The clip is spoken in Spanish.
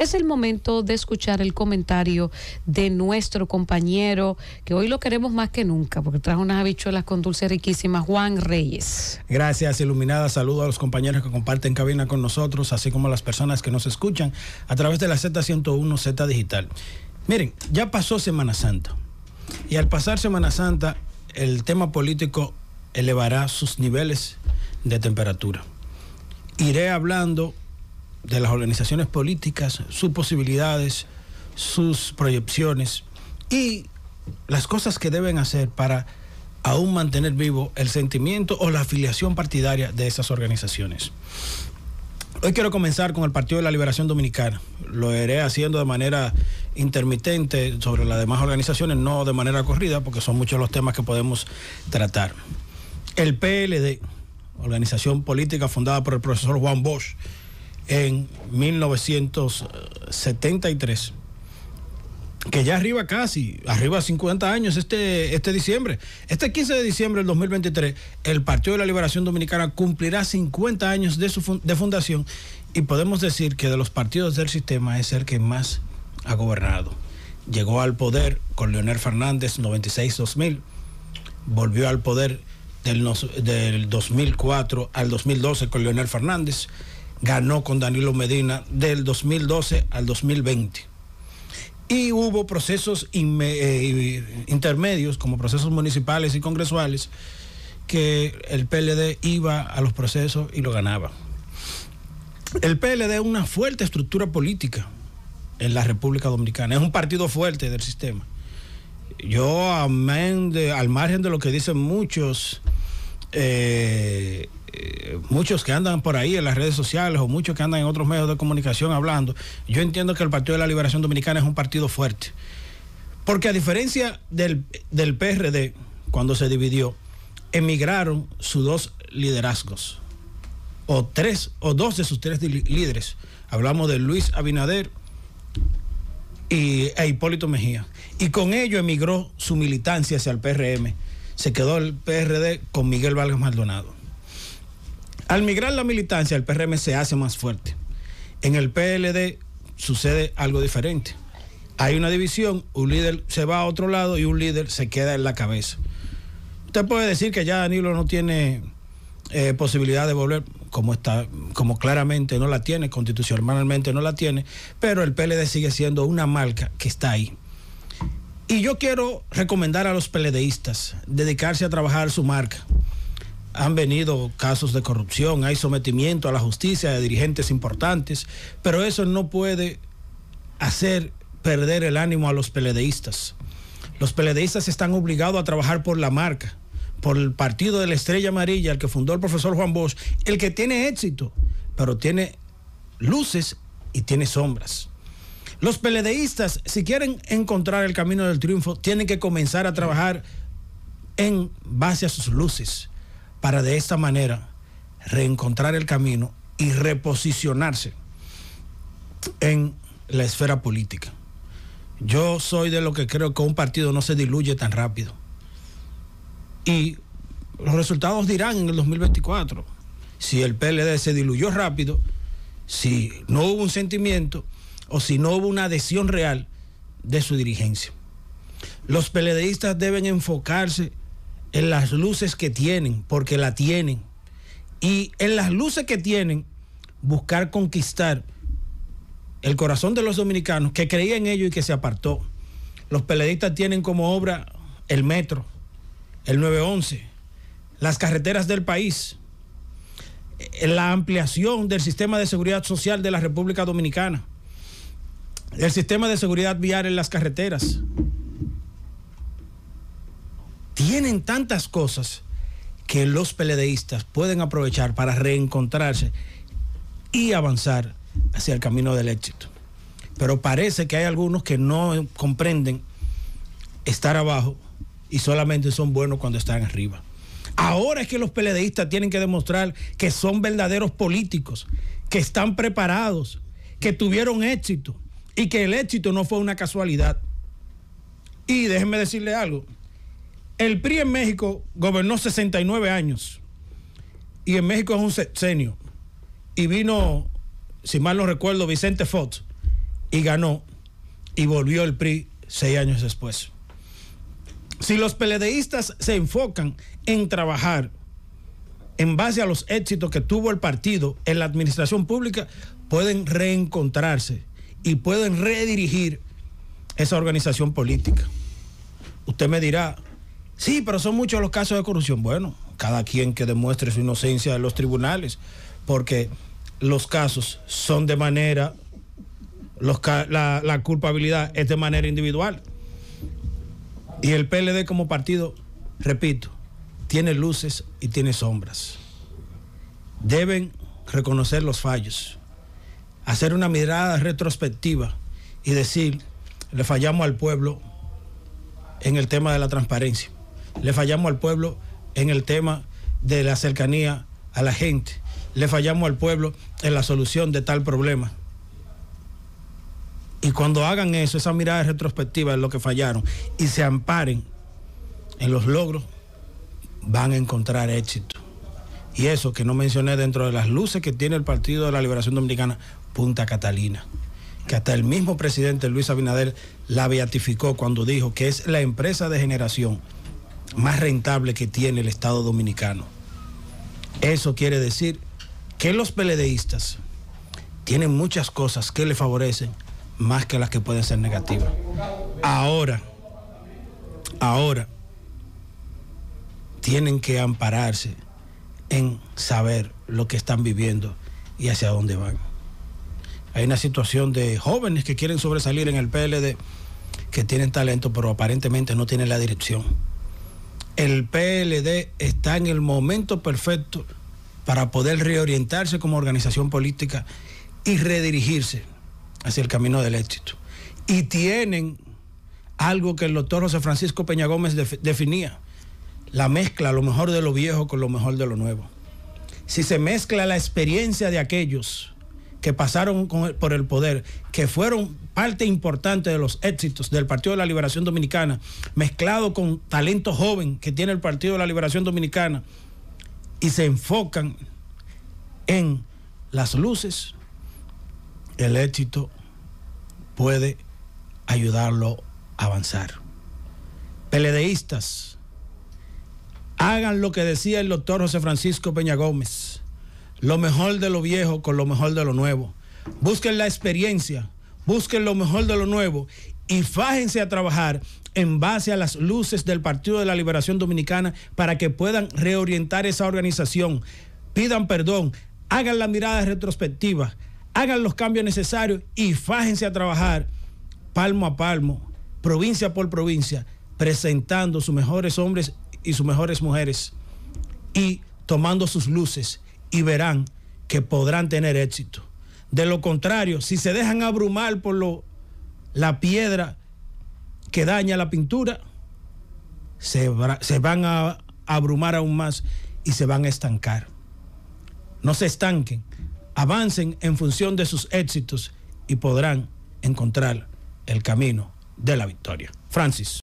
es el momento de escuchar el comentario de nuestro compañero, que hoy lo queremos más que nunca, porque trajo unas habichuelas con dulce riquísima, Juan Reyes. Gracias, Iluminada. Saludo a los compañeros que comparten cabina con nosotros, así como a las personas que nos escuchan a través de la Z101 Z Digital. Miren, ya pasó Semana Santa. Y al pasar Semana Santa, el tema político elevará sus niveles de temperatura. Iré hablando de las organizaciones políticas, sus posibilidades, sus proyecciones y las cosas que deben hacer para aún mantener vivo el sentimiento o la afiliación partidaria de esas organizaciones. Hoy quiero comenzar con el Partido de la Liberación Dominicana. Lo haré haciendo de manera intermitente sobre las demás organizaciones, no de manera corrida, porque son muchos los temas que podemos tratar. El PLD, organización política fundada por el profesor Juan Bosch, en 1973, que ya arriba casi, arriba 50 años este, este diciembre, este 15 de diciembre del 2023, el Partido de la Liberación Dominicana cumplirá 50 años de, su fundación y podemos decir que de los partidos del sistema es el que más ha gobernado. Llegó al poder con Leonel Fernández 96-2000, volvió al poder del, del 2004 al 2012 con Leonel Fernández ganó con Danilo Medina del 2012 al 2020. Y hubo procesos eh, intermedios, como procesos municipales y congresuales, que el PLD iba a los procesos y lo ganaba. El PLD es una fuerte estructura política en la República Dominicana, es un partido fuerte del sistema. Yo, al margen de lo que dicen muchos eh, eh, muchos que andan por ahí en las redes sociales o muchos que andan en otros medios de comunicación hablando, yo entiendo que el Partido de la Liberación Dominicana es un partido fuerte. Porque a diferencia del, del PRD, cuando se dividió, emigraron sus dos liderazgos, o tres, o dos de sus tres líderes. Hablamos de Luis Abinader y, e Hipólito Mejía. Y con ello emigró su militancia hacia el PRM. Se quedó el PRD con Miguel Vargas Maldonado. Al migrar la militancia, el PRM se hace más fuerte. En el PLD sucede algo diferente. Hay una división, un líder se va a otro lado y un líder se queda en la cabeza. Usted puede decir que ya Danilo no tiene eh, posibilidad de volver, como está, como claramente no la tiene, constitucionalmente no la tiene, pero el PLD sigue siendo una marca que está ahí. Y yo quiero recomendar a los PLDistas dedicarse a trabajar su marca han venido casos de corrupción, hay sometimiento a la justicia de dirigentes importantes, pero eso no puede hacer perder el ánimo a los peledeístas. Los peledeístas están obligados a trabajar por la marca, por el partido de la estrella amarilla, el que fundó el profesor Juan Bosch, el que tiene éxito, pero tiene luces y tiene sombras. Los peledeístas, si quieren encontrar el camino del triunfo, tienen que comenzar a trabajar en base a sus luces para de esta manera reencontrar el camino y reposicionarse en la esfera política. Yo soy de lo que creo que un partido no se diluye tan rápido. Y los resultados dirán en el 2024 si el PLD se diluyó rápido, si no hubo un sentimiento o si no hubo una adhesión real de su dirigencia. Los PLDistas deben enfocarse en las luces que tienen, porque la tienen. Y en las luces que tienen, buscar conquistar el corazón de los dominicanos que creían en ello y que se apartó. Los peleadistas tienen como obra el metro, el 911, las carreteras del país, eh, la ampliación del sistema de seguridad social de la República Dominicana, el sistema de seguridad vial en las carreteras, tienen tantas cosas que los peledeístas pueden aprovechar para reencontrarse y avanzar hacia el camino del éxito. Pero parece que hay algunos que no comprenden estar abajo y solamente son buenos cuando están arriba. Ahora es que los peledeístas tienen que demostrar que son verdaderos políticos, que están preparados, que tuvieron éxito y que el éxito no fue una casualidad. Y déjenme decirle algo, el PRI en México gobernó 69 años y en México es un sexenio. Y vino, si mal no recuerdo, Vicente Fox y ganó y volvió el PRI seis años después. Si los peledeístas se enfocan en trabajar en base a los éxitos que tuvo el partido en la administración pública, pueden reencontrarse y pueden redirigir esa organización política. Usted me dirá, Sí, pero son muchos los casos de corrupción. Bueno, cada quien que demuestre su inocencia en los tribunales, porque los casos son de manera, la culpabilidad es de manera individual. Y el PLD como partido, repito, tiene luces y tiene sombras. Deben reconocer los fallos, hacer una mirada retrospectiva y decir, le fallamos al pueblo en el tema de la transparencia le fallamos al pueblo en el tema de la cercanía a la gente, le fallamos al pueblo en la solución de tal problema. Y cuando hagan eso, esa mirada retrospectiva de lo que fallaron y se amparen en los logros, van a encontrar éxito. Y eso que no mencioné dentro de las luces que tiene el Partido de la Liberación Dominicana, Punta Catalina, que hasta el mismo presidente Luis Abinader la beatificó cuando dijo que es la empresa de generación más rentable que tiene el Estado dominicano. Eso quiere decir que los peledeístas tienen muchas cosas que le favorecen más que las que pueden ser negativas. Ahora, ahora, tienen que ampararse en saber lo que están viviendo y hacia dónde van. Hay una situación de jóvenes que quieren sobresalir en el PLD, que tienen talento, pero aparentemente no tienen la dirección el PLD está en el momento perfecto para poder reorientarse como organización política y redirigirse hacia el camino del éxito. Y tienen algo que el doctor José Francisco Peña Gómez definía, la mezcla, lo mejor de lo viejo con lo mejor de lo nuevo. Si se mezcla la experiencia de aquellos que pasaron por el poder, que fueron parte importante de los éxitos del Partido de la Liberación Dominicana, mezclado con talento joven que tiene el Partido de la Liberación Dominicana, y se enfocan en las luces, el éxito puede ayudarlo a avanzar. Peledeístas, hagan lo que decía el doctor José Francisco Peña Gómez lo mejor de lo viejo con lo mejor de lo nuevo. Busquen la experiencia, busquen lo mejor de lo nuevo y fájense a trabajar en base a las luces del Partido de la Liberación Dominicana para que puedan reorientar esa organización. Pidan perdón, hagan la mirada retrospectiva, hagan los cambios necesarios y fájense a trabajar palmo a palmo, provincia por provincia, presentando sus mejores hombres y sus mejores mujeres y tomando sus luces y verán que podrán tener éxito. De lo contrario, si se dejan abrumar por lo, la piedra que daña la pintura, se, se van a abrumar aún más y se van a estancar. No se estanquen, avancen en función de sus éxitos y podrán encontrar el camino de la victoria. Francis.